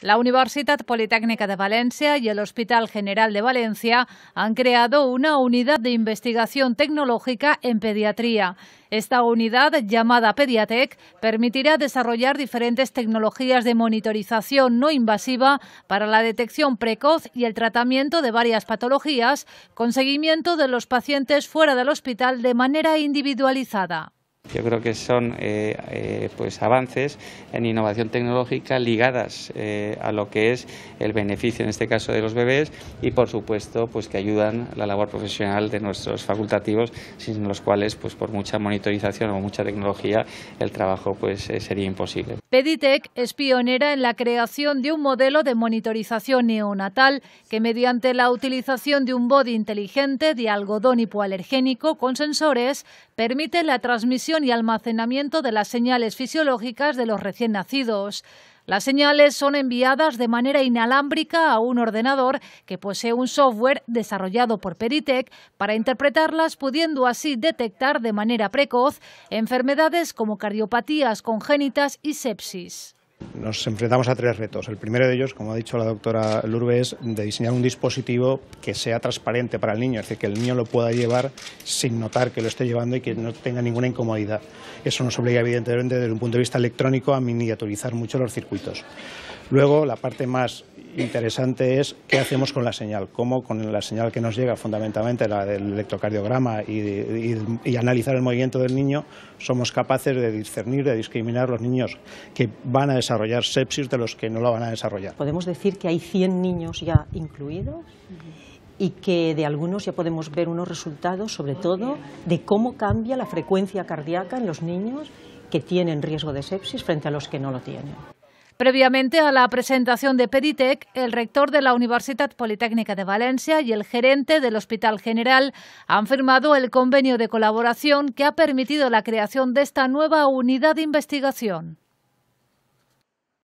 La Universitat Politécnica de Valencia y el Hospital General de Valencia han creado una unidad de investigación tecnológica en pediatría. Esta unidad, llamada Pediatec, permitirá desarrollar diferentes tecnologías de monitorización no invasiva para la detección precoz y el tratamiento de varias patologías, con seguimiento de los pacientes fuera del hospital de manera individualizada. Yo creo que son eh, eh, pues avances en innovación tecnológica ligadas eh, a lo que es el beneficio, en este caso, de los bebés y, por supuesto, pues que ayudan la labor profesional de nuestros facultativos, sin los cuales, pues por mucha monitorización o mucha tecnología, el trabajo pues sería imposible. Peditec es pionera en la creación de un modelo de monitorización neonatal que, mediante la utilización de un body inteligente de algodón hipoalergénico con sensores, permite la transmisión almacenamiento de las señales fisiológicas de los recién nacidos. Las señales son enviadas de manera inalámbrica a un ordenador que posee un software desarrollado por Peritec para interpretarlas, pudiendo así detectar de manera precoz enfermedades como cardiopatías congénitas y sepsis. Nos enfrentamos a tres retos. El primero de ellos, como ha dicho la doctora Lurbe, es de diseñar un dispositivo que sea transparente para el niño, es decir, que el niño lo pueda llevar sin notar que lo esté llevando y que no tenga ninguna incomodidad. Eso nos obliga, evidentemente, desde un punto de vista electrónico, a miniaturizar mucho los circuitos. Luego, la parte más interesante es qué hacemos con la señal, cómo con la señal que nos llega, fundamentalmente la del electrocardiograma y, analizar el movimiento del niño, somos capaces de discernir, de discriminar los niños que van a desarrollar sepsis de los que no lo van a desarrollar. Podemos decir que hay 100 niños ya incluidos y que de algunos ya podemos ver unos resultados, sobre todo, de cómo cambia la frecuencia cardíaca en los niños que tienen riesgo de sepsis frente a los que no lo tienen. Previamente a la presentación de Peditec, el rector de la Universidad Politécnica de Valencia y el gerente del Hospital General han firmado el convenio de colaboración que ha permitido la creación de esta nueva unidad de investigación.